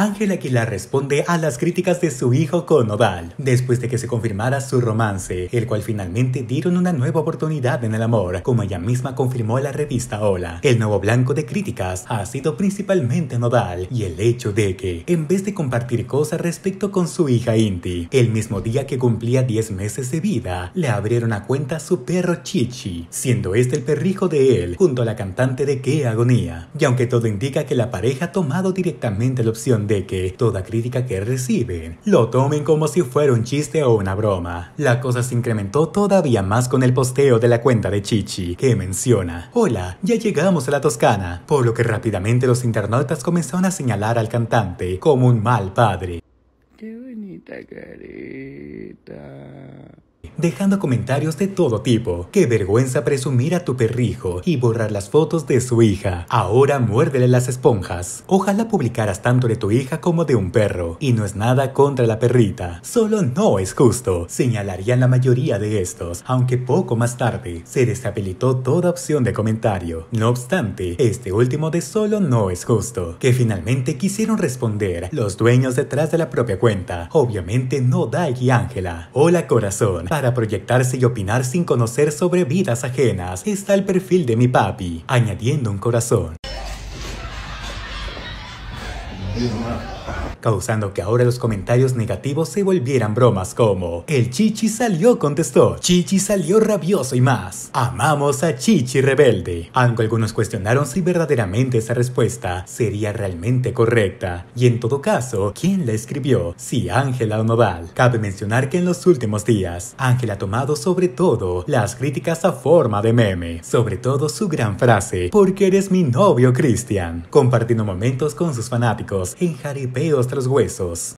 Ángela Aquila responde a las críticas de su hijo con Nodal... después de que se confirmara su romance, el cual finalmente dieron una nueva oportunidad en el amor, como ella misma confirmó a la revista Hola. El nuevo blanco de críticas ha sido principalmente Nodal y el hecho de que, en vez de compartir cosas respecto con su hija Inti, el mismo día que cumplía 10 meses de vida, le abrieron a cuenta a su perro Chichi, siendo este el perrijo de él, junto a la cantante de Qué Agonía. Y aunque todo indica que la pareja ha tomado directamente la opción de que toda crítica que reciben lo tomen como si fuera un chiste o una broma. La cosa se incrementó todavía más con el posteo de la cuenta de Chichi, que menciona, hola, ya llegamos a la Toscana, por lo que rápidamente los internautas comenzaron a señalar al cantante como un mal padre. Qué bonita dejando comentarios de todo tipo. Qué vergüenza presumir a tu perrijo y borrar las fotos de su hija. Ahora muérdele las esponjas. Ojalá publicaras tanto de tu hija como de un perro. Y no es nada contra la perrita, solo no es justo, señalarían la mayoría de estos, aunque poco más tarde se deshabilitó toda opción de comentario. No obstante, este último de solo no es justo, que finalmente quisieron responder los dueños detrás de la propia cuenta. Obviamente no Dai y Ángela. Hola corazón, para proyectarse y opinar sin conocer sobre vidas ajenas. Está el perfil de mi papi, añadiendo un corazón causando que ahora los comentarios negativos se volvieran bromas como El Chichi salió contestó, Chichi salió rabioso y más. Amamos a Chichi rebelde. Aunque algunos cuestionaron si verdaderamente esa respuesta sería realmente correcta. Y en todo caso, ¿quién la escribió? Si Ángela o Noval. Cabe mencionar que en los últimos días, Ángela ha tomado sobre todo las críticas a forma de meme, sobre todo su gran frase, porque eres mi novio Cristian, compartiendo momentos con sus fanáticos en jaripeos nuestros huesos.